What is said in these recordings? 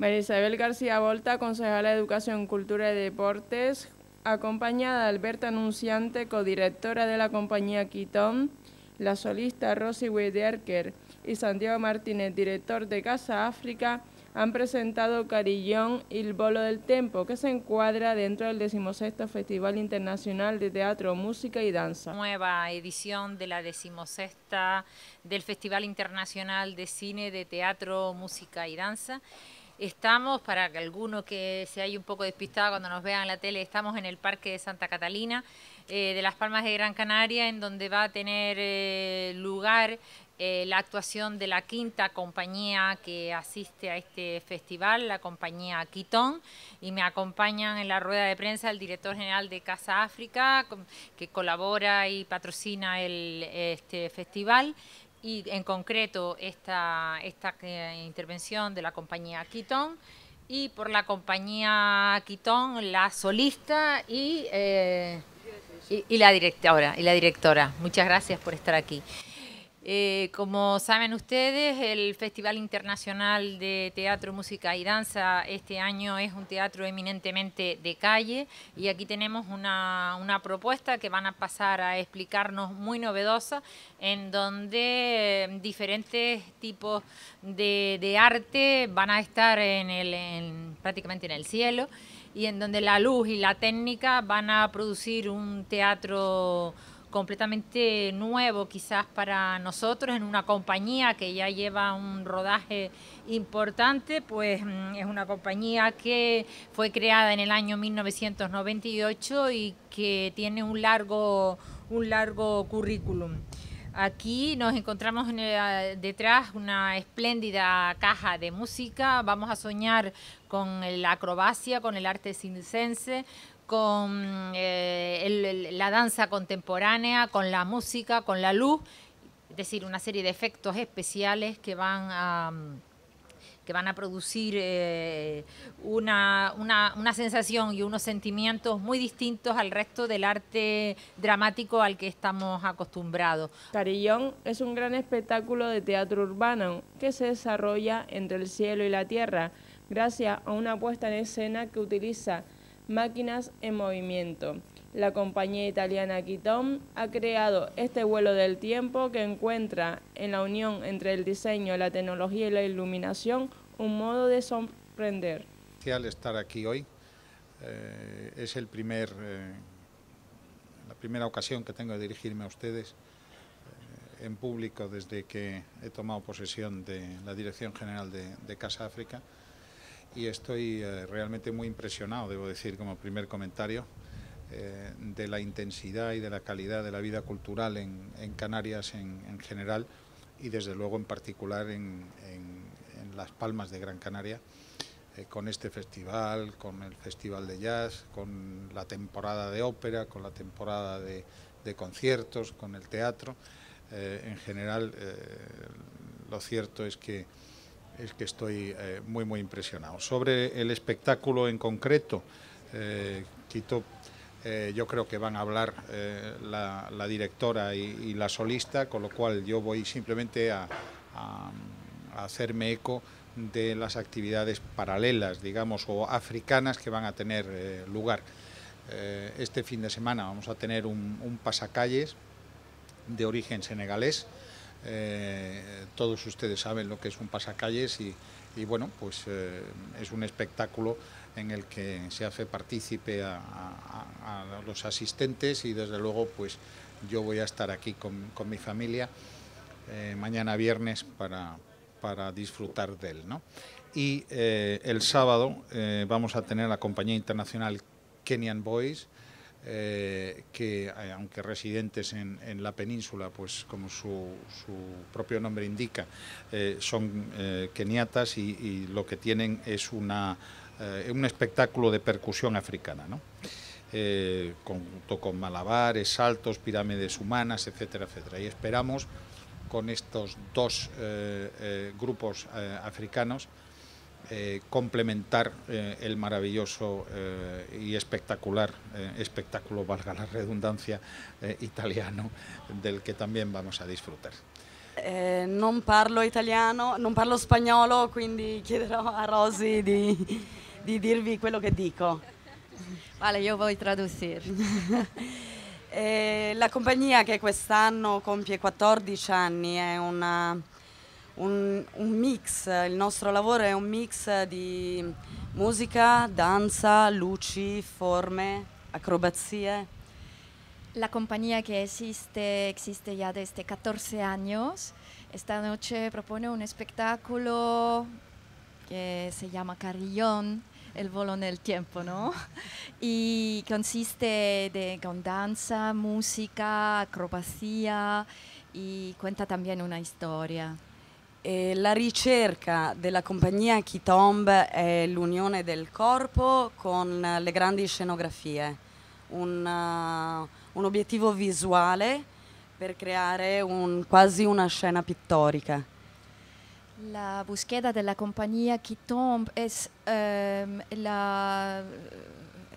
María Isabel García Volta, concejala de Educación, Cultura y Deportes, acompañada de Alberta Anunciante, codirectora de la compañía Quitón, la solista Rosy Weiderker y Santiago Martínez, director de Casa África, han presentado Carillón y el Bolo del Tempo, que se encuadra dentro del 16 Festival Internacional de Teatro, Música y Danza. Nueva edición de la 16 del Festival Internacional de Cine, de Teatro, Música y Danza. Estamos, para que alguno que se haya un poco despistado cuando nos vean en la tele, estamos en el Parque de Santa Catalina, eh, de Las Palmas de Gran Canaria, en donde va a tener eh, lugar eh, la actuación de la quinta compañía que asiste a este festival, la compañía Quitón, y me acompañan en la rueda de prensa el director general de Casa África, que colabora y patrocina el, este festival, y en concreto esta, esta eh, intervención de la compañía Quitón y por la compañía Quitón la solista eh, y, y, la directora y la directora. Muchas gracias por estar aquí. Eh, como saben ustedes, el Festival Internacional de Teatro, Música y Danza este año es un teatro eminentemente de calle y aquí tenemos una, propuesta que van a pasar a explicarnos muy novedosa en donde eh, diferentes tipos de, arte van a estar en el, prácticamente en el cielo y en donde la luz y la técnica van a producir un teatro completamente nuevo quizás para nosotros en una compañía que ya lleva un rodaje importante, pues mm, es una compañía que fue creada en el año 1998 y que tiene un largo, un largo currículum. Aquí nos encontramos eh, detrás una espléndida caja de música. Vamos a soñar con la acrobacia, con el arte circense, con eh, la danza contemporánea, con la música, con la luz, es decir, una serie de efectos especiales que van a que van a producir eh, una, una, sensación y unos sentimientos muy distintos al resto del arte dramático al que estamos acostumbrados. Carillón es un gran espectáculo de teatro urbano que se desarrolla entre el cielo y la tierra, gracias a una puesta en escena que utiliza máquinas en movimiento. La compañía italiana KITOM ha creado este vuelo del tiempo que encuentra en la unión entre el diseño, la tecnología y la iluminación un modo de sorprender. Especial estar aquí hoy eh, es eh, la primera ocasión que tengo de dirigirme a ustedes eh, en público desde que he tomado posesión de la Dirección General de Casa África y estoy eh, realmente muy impresionado, debo decir, como primer comentario, eh, de la intensidad y de la calidad de la vida cultural en, Canarias en, general y desde luego en particular en, Las Palmas de Gran Canaria, eh, con este festival, con el Festival de Jazz, con la temporada de ópera, con la temporada de conciertos, con el teatro. en general, lo cierto es que es que estoy eh, muy, muy impresionado. Sobre el espectáculo en concreto, eh, Quito, eh, yo creo que van a hablar la, directora y, la solista, con lo cual yo voy simplemente a, hacerme eco de las actividades paralelas, digamos, o africanas que van a tener lugar. este fin de semana vamos a tener un pasacalles de origen senegalés eh, todos ustedes saben lo que es un pasacalles y, bueno, pues eh, es un espectáculo en el que se hace partícipe a, los asistentes y desde luego pues yo voy a estar aquí con, mi familia eh, mañana viernes para, disfrutar de él. Y el sábado vamos a tener la compañía internacional Kenyan Boys, eh, que eh, aunque residentes en, la península, pues como su, su propio nombre indica, eh, son keniatas y, lo que tienen es una, un espectáculo de percusión africana, ¿no? con, con malabares, saltos, pirámides humanas, etcétera, etcétera. Y esperamos con estos dos grupos africanos eh, complementar eh, el maravilloso eh, y espectacular eh, espectáculo, valga la redundancia, eh, italiano del que también vamos a disfrutar. Eh, non parlo italiano, non parlo spagnolo, quindi chiederò a Rosy di, di dirvi quello che dico. Vale, io voglio tradurre. la compagnia che quest'anno compie 14 anni è una un, un mix, il nostro lavoro è un mix di musica, danza, luci, forme, acrobazie. La compagnia che esiste, esiste già da 14 anni, questa noche propone un espectáculo che si chiama Carillón, el volo nel tempo, ¿no? E consiste de, con danza, música, acrobazia e cuenta también una storia. Eh, la ricerca della compagnia Kitomb è l'unione del corpo con le grandi scenografie, un, uh, un obiettivo visuale per creare un, quasi una scena pittorica. La búsqueda della compagnia compañía Kitomb es um, ehm, la,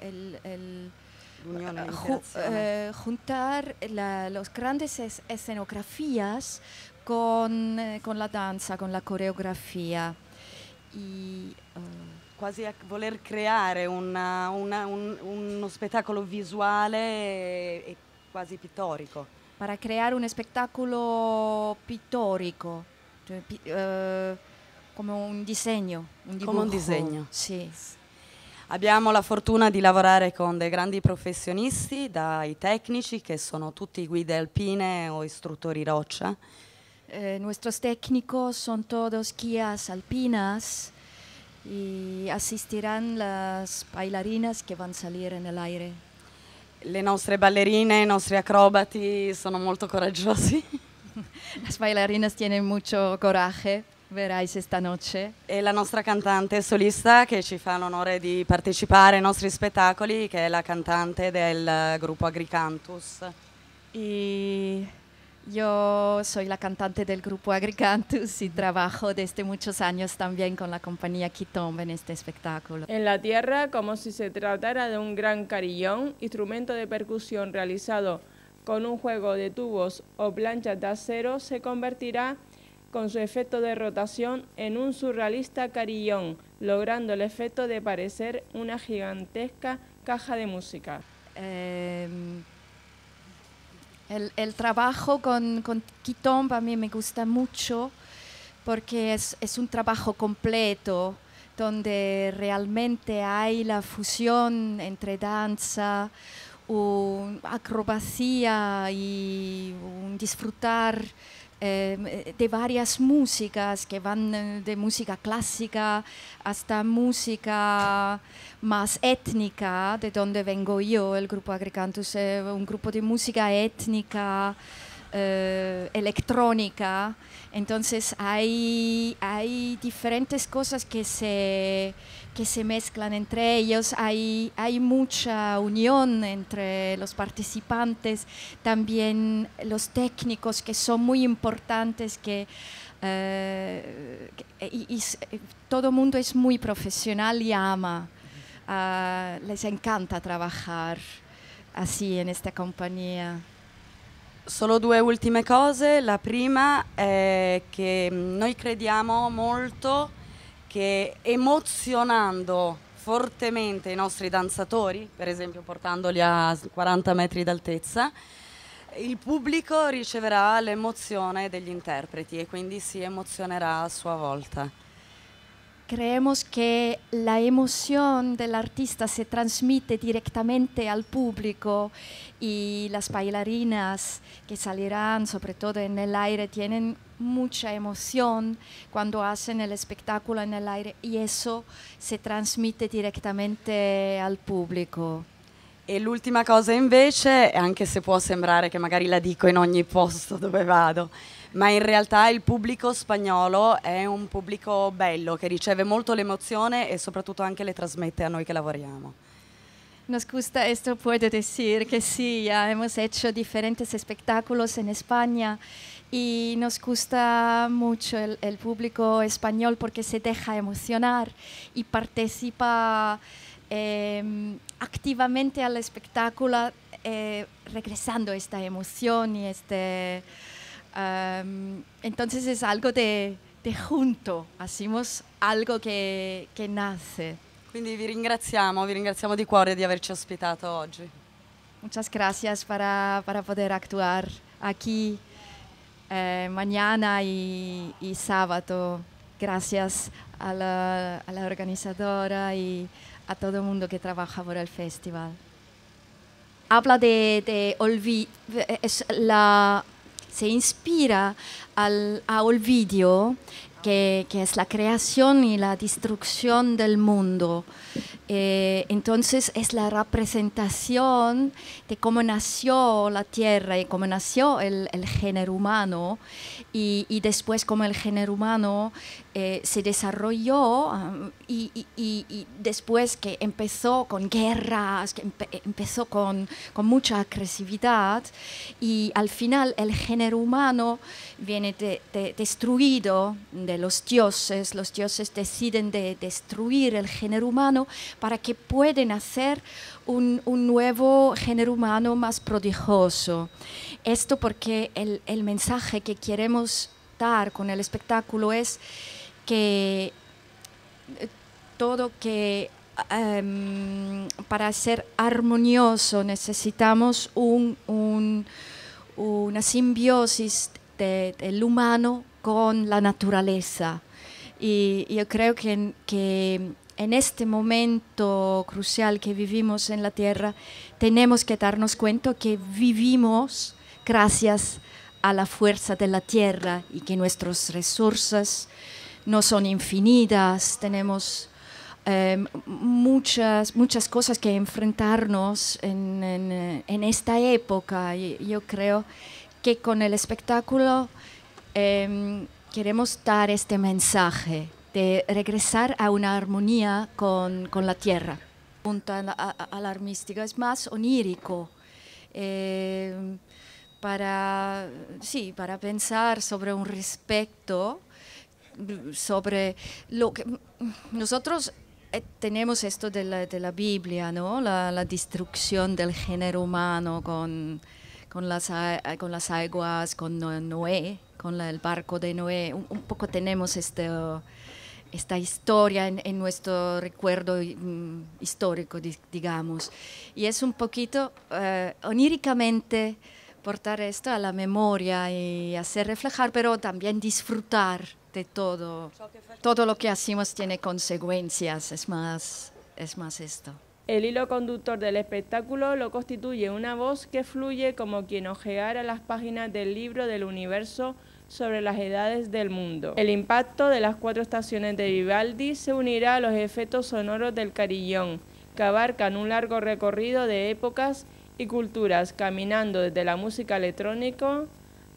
el, eh, el eh, ju, uh, juntar la, los grandes escenografías con, eh, con, la danza, con la coreografia. I, uh, Quasi a voler creare una, una, un, uno spettacolo visuale e, e quasi pittorico. Per creare un spettacolo pittorico, cioè, pi, uh, come un disegno, un Come un disegno. Sì. Abbiamo la fortuna di lavorare con dei grandi professionisti, dai tecnici che sono tutti guide alpine o istruttori roccia, eh, nuestros técnicos son todos guías alpinas y asistirán las bailarinas que van a salir en el aire. Le nostre ballerine, i nostri acrobati sono molto coraggiosi. las bailarinas tienen mucho coraje. Verrai questa notte. E la nostra cantante solista che ci fa l'onore di partecipare ai nostri spettacoli, che è la cantante del gruppo Agricantus. E Yo soy la cantante del grupo Agricantus y trabajo desde muchos años también con la compañía quitombe en este espectáculo. En la tierra, como si se tratara de un gran carillón, instrumento de percusión realizado con un juego de tubos o planchas de acero, se convertirá con su efecto de rotación en un surrealista carillón, logrando el efecto de parecer una gigantesca caja de música. Em, el, el trabajo con, con Quitomba a mí me gusta mucho porque es, es un trabajo completo donde realmente hay la fusión entre danza, un acrobacia y un disfrutar Em, eh, de varias músicas que van eh, de música clásica hasta música más étnica, de donde vengo yo, el grupo Agricantus, eh, un grupo de música étnica. electrónica, entonces hay, hay diferentes cosas que se, que se mezclan entre ellos, hay, hay mucha unión entre los participantes, también los técnicos que son muy importantes, que, eh, y, eh, todo el mundo es muy profesional y ama, ah, les encanta trabajar así en esta compañía. solo dos últimas cosas, La primera es eh, que nosotros creemos molto che emozionando fortemente i nostri danzatori, per esempio portandoli a 40 metri d'altezza, il pubblico riceverà l'emozione degli interpreti e quindi si emozionerà a sua volta. creemos que la emoción del artista se transmite directamente al público y las bailarinas que salirán, sobre todo en el aire, tienen mucha emoción cuando hacen el espectáculo en el aire y eso se transmite directamente al público E l'ultima cosa invece, anche se può sembrare que magari la dico in ogni posto dove vado, ma in realtà il pubblico spagnolo è un pubblico bello che riceve molto l'emozione e soprattutto anche le trasmette a noi che lavoriamo. Nos gusta esto, puedo decir que sí, ya hemos hecho diferentes espectáculos en España y nos gusta mucho el, el público español porque se deja emocionar y participa eh, activamente al espectáculo, eh, regresando esta emoción y este... entonces es algo de, de junto, hacemos algo que, que nace. Quindi vi ringraziamo, vi ringraziamo di cuore di averci ospitato oggi. Muchas gracias para, para poder actuar aquí eh, mañana y, sábado. Gracias a la, organizadora y a todo el mundo que trabaja por el festival. Habla de, de olvidar, la se inspira al, a Olvidio, que, que, es la creación y la destrucción del mundo. Eh, entonces es la representación de cómo nació la Tierra y cómo nació el, género humano y, y, después cómo el género humano eh, se desarrolló um, y, después que empezó con guerras, que eh, empezó con, mucha agresividad y al final el género humano viene destruido de los dioses, los dioses deciden de destruir el género humano para que pueden hacer un, nuevo género humano más prodigioso. Esto porque el mensaje que queremos dar con el espectáculo es que eh, todo que em, para ser armonioso necesitamos una simbiosis del humano con la naturaleza. Y yo creo que, que en este momento crucial que vivimos en la Tierra, tenemos que darnos cuenta que vivimos gracias a la fuerza de la Tierra y que nuestros recursos, no son infinitas, tenemos em, muchas, muchas cosas que enfrentarnos eh, en, esta época. Y yo creo que con el espectáculo em, queremos dar este mensaje de regresar a una armonía con, la tierra. Punta armística es más onírico. Em, para, sí, para pensar sobre un respeto sobre lo que nosotros eh, tenemos esto de la, Biblia, ¿no? La, destrucción del género humano con, las, con las aguas, con Noé, con el barco de Noé. Un, poco tenemos este, esta historia en, nuestro recuerdo mm, histórico, digamos. Y es un poquito eh, oníricamente portar esto a la memoria y hacer reflejar, pero también disfrutar de todo. Todo lo que hacemos tiene consecuencias, es más, es más esto. El hilo conductor del espectáculo lo constituye una voz que fluye como quien ojeara las páginas del libro del universo sobre las edades del mundo. El impacto de las cuatro estaciones de Vivaldi se unirá a los efectos sonoros del carillón, que abarcan un largo recorrido de épocas y culturas, caminando desde la música electrónica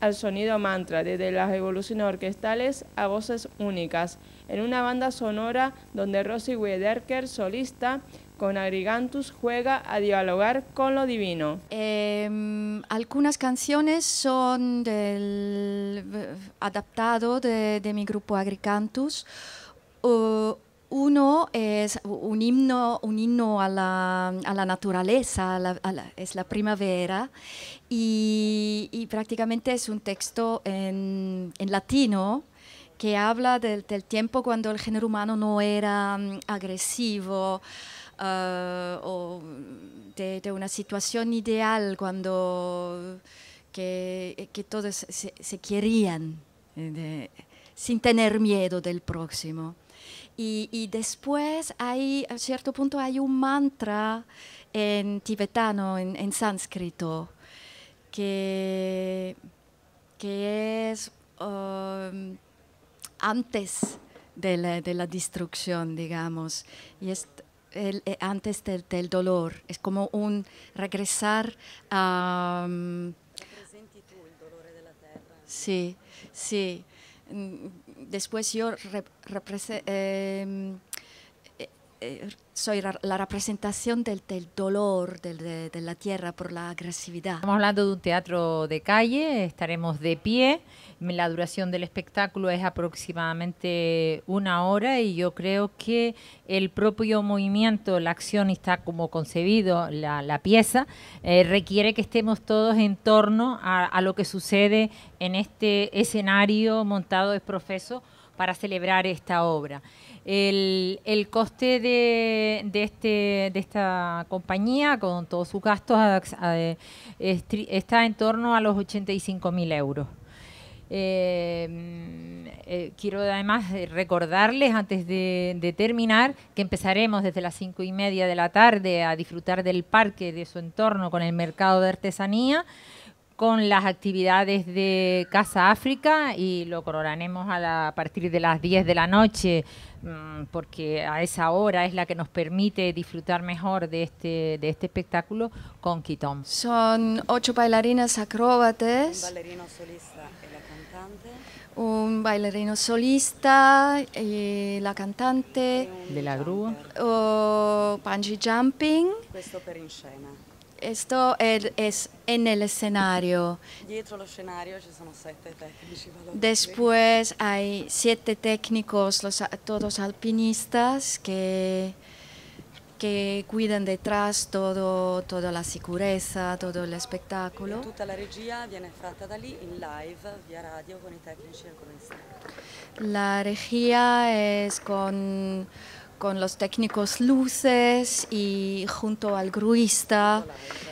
al sonido mantra, desde las evoluciones orquestales a voces únicas, en una banda sonora donde Rosy Wiederker solista, con Agrigantus juega a dialogar con lo divino. Em, algunas canciones son del, eh, adaptado de, mi grupo Agrigantus. Uno es un himno, un himno a, la, naturaleza, es la primavera, y, prácticamente es un texto en, latino que habla del, tiempo cuando el género humano no era mm, agresivo eh, o de, una situación ideal cuando que, todos se, querían eh, sin tener miedo del próximo. Y, después hay, a cierto punto, hay un mantra en tibetano, en, sánscrito, que, que es um, antes de la, destrucción, digamos, y es eh, antes del, dolor, es como un regresar a... Um, sí, sí después yo rep, em, eh, soy la representación del, dolor de, la tierra por la agresividad. Estamos hablando de un teatro de calle, estaremos de pie. La duración del espectáculo es aproximadamente una hora y yo creo que el propio movimiento, la acción está como concebido, la, pieza, eh, requiere que estemos todos en torno a, a lo que sucede en este escenario montado de profeso para celebrar esta obra. El, coste este, de, esta compañía, con todos sus gastos, está en torno a los 85.000 mil euros. Eh, eh, quiero además recordarles antes de, de, terminar que empezaremos desde las cinco y media de la tarde a disfrutar del parque, de su entorno con el mercado de artesanía con las actividades de Casa África y lo coronaremos a, partir de las 10 de la noche mm, porque a esa hora es la que nos permite disfrutar mejor de este, de este espectáculo con Kitom. Son ocho bailarinas acróbatas. Un bailarino solista y la cantante. Un bailarino solista y eh, la cantante. de la grúa. O oh, bungee jumping. Esto es en el escenario. Después hay siete técnicos, los, todos alpinistas, que, que cuidan detrás todo, toda la seguridad, todo el espectáculo. Toda la regia viene fatta da lì in live, vía radio, con i tecnici e La regia es con con los técnicos luces y junto al gruista.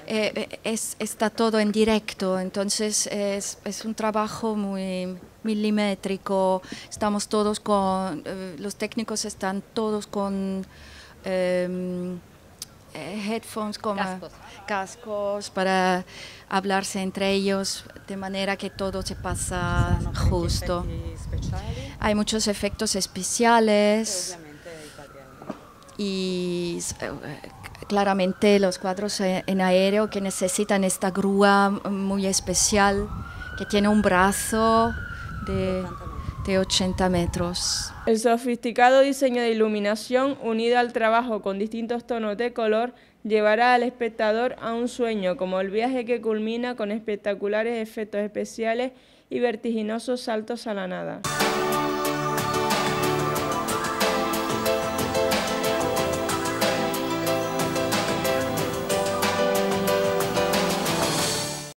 Eh, eh, es, está todo en directo, entonces es, es, un trabajo muy milimétrico. Estamos todos con, eh, los técnicos están todos con em, headphones, con cascos. para hablarse entre ellos de manera que todo se pasa justo. Hay muchos efectos especiales y eh, claramente los cuadros en aéreo que necesitan esta grúa muy especial que tiene un brazo de, de 80 metros. El sofisticado diseño de iluminación unido al trabajo con distintos tonos de color llevará al espectador a un sueño como el viaje que culmina con espectaculares efectos especiales y vertiginosos saltos a la nada.